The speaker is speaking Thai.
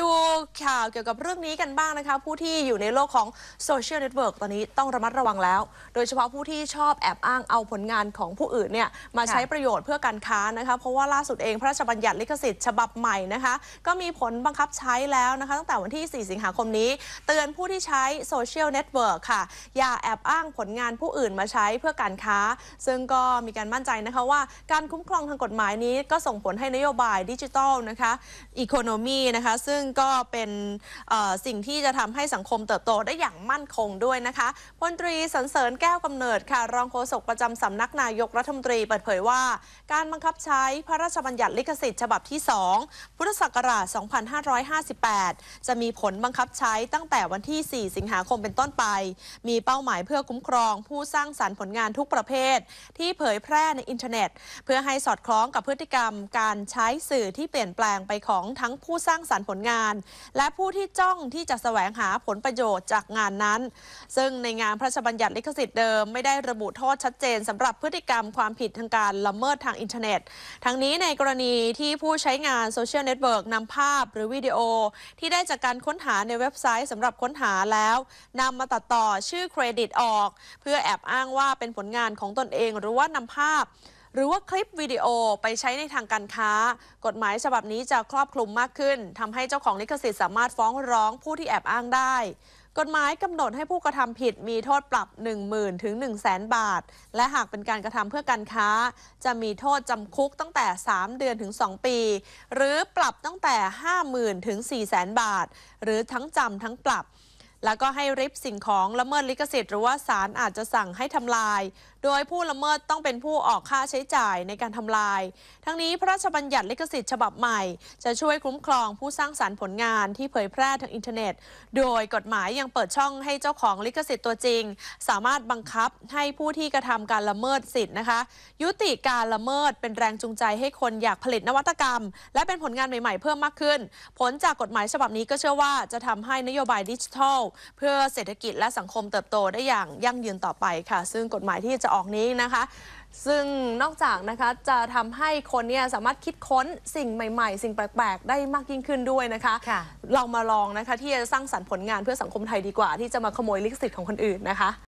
ดูข่าวเกี่ยวกับเรื่องนี้กันบ้างนะคะผู้ที่อยู่ในโลกของโซเชียลเน็ตเวิร์กตอนนี้ต้องระมัดระวังแล้ว โดยเฉพาะผู้ที่ชอบแอบอ้างเอาผลงานของผู้อื่นเนี่ยมาใช้ประโยชน์เพื่อการค้านะคะเพราะว่าล่าสุดเองพระราชบัญญัติลิขสิทธิ์ ฉบับใหม่นะคะก็มีผลบังคับใช้แล้วนะคะ ตั้งแต่วันที่ 4 สิงหาคมนี้ เตือนผู้ที่ใช้โซเชียลเน็ตเวิร์กค่ะอย่าแอบอ้างผลงานผู้อื่นมาใช้เพื่อการค้า ซึ่งก็มีการมั่นใจนะคะว่าการคุ้มครองทางกฎหมายนี้ ก็ส่งผลให้นโยบายดิจิทัลนะคะอีโคโนมีนะคะซึ่งงก็เป็นสิ่งที่จะทำให้สังคมเติบโตได้อย่างมั่นคงด้วยนะคะพลตรีสันเสริญแก้วกำเนิดค่ะ รองโฆษกประจำสำนักนายกรัฐมนตรี เปิดเผยว่า การบังคับใช้พระราชบัญญัติลิขสิทธิ์ฉบับที่ 2 พุทธศักราช 2558 จะมีผลบังคับใช้ตั้งแต่วันที่ 4 สิงหาคมเป็นต้นไป มีเป้าหมายเพื่อคุ้มครองผู้สร้างสารรค์ผลงานทุกประเภท ที่เผยแพร่ในอินเทอร์เน็ต เพื่อให้สอดคล้องกับพฤติกรรม การใช้สื่อที่เปลี่ยนแปลงไปของทั้งผู้สร้างสารรค์ผลงานานและผู้ที่จ้องที่จะแสวงหาผลประโยชน์จากงานนั้น ซึ่งในงานพระราชบัญญัติลิขสิทธิ์เดิมไม่ได้ระบุโทษชัดเจนสำหรับพฤติกรรมความผิดทางการละเมิดทางอินเทอร์เน็ต ทั้งนี้ในกรณีที่ผู้ใช้งานโซเชียลเน็ตเวิร์กนำภาพหรือวิดีโอ ที่ได้จากการค้นหาในเว็บไซต์สำหรับค้นหาแล้วนำมาตัดต่อชื่อเครดิตออก เพื่อแอบอ้างว่าเป็นผลงานของตนเองหรือว่านำภาพหรือว่าคลิปวิดีโอไปใช้ในทางการค้า กฎหมายฉบับนี้จะครอบคลุมมากขึ้นทำให้เจ้าของลิขสิทธิ์สามารถฟ้องร้องผู้ที่แอบอ้างได้ กฎหมายกำหนดให้ผู้กระทำผิดมีโทษปรับ 10,000ถึง100,000 บาท และหากเป็นการกระทำเพื่อการค้า จะมีโทษจำคุกตั้งแต่ 3 เดือนถึง 2 ปี หรือปรับตั้งแต่ 50,000ถึง400,000 บาท หรือทั้งจำทั้งปรับแล้วก็ให้ริบสิ่งของ ละเมิดลิขสิทธิ์หรือว่าศาลอาจจะสั่งให้ทำลาย โดยผู้ละเมิดต้องเป็นผู้ออกค่าใช้จ่ายในการทำลาย ทั้งนี้พระราชบัญญัติลิขสิทธิ์ฉบับใหม่จะช่วยคุ้มครองผู้สร้างสารรค์ผลงาน ที่เผยแพร่ทางอินเทอร์เน็ต โดยกฎหมายยังเปิดช่องให้เจ้าของลิขสิทธิ์ตัวจริง สามารถบังคับให้ผู้ที่กระทำการละเมิดสิทธิ์นะคะ ยุติการละเมิดเป็นแรงจูงใจให้คนอยากผลิตนวัตกรรม และเป็นผลงานใหม่ ๆเพิ่มมากขึ้น ผลจากกฎหมายฉบับนี้ก็เชื่อว่าจะทำให้นโยบายดิจิทัลเพื่อเศรษฐกิจและสังคมเติบโตได้อย่างยั่งยืนต่อไปค่ะ ซึ่งกฎหมายที่จะออกนี้นะคะ ซึ่งนอกจากนะคะจะทำให้คนเนี่ยสามารถคิดค้นสิ่งใหม่ๆ สิ่งแปลกๆ ได้มากยิ่งขึ้นด้วยนะคะคะเรามาลองนะคะที่จะสร้างสรรค์ผลงานเพื่อสังคมไทยดีกว่า ที่จะมาขโมยลิขสิทธิ์ของคนอื่นนะคะ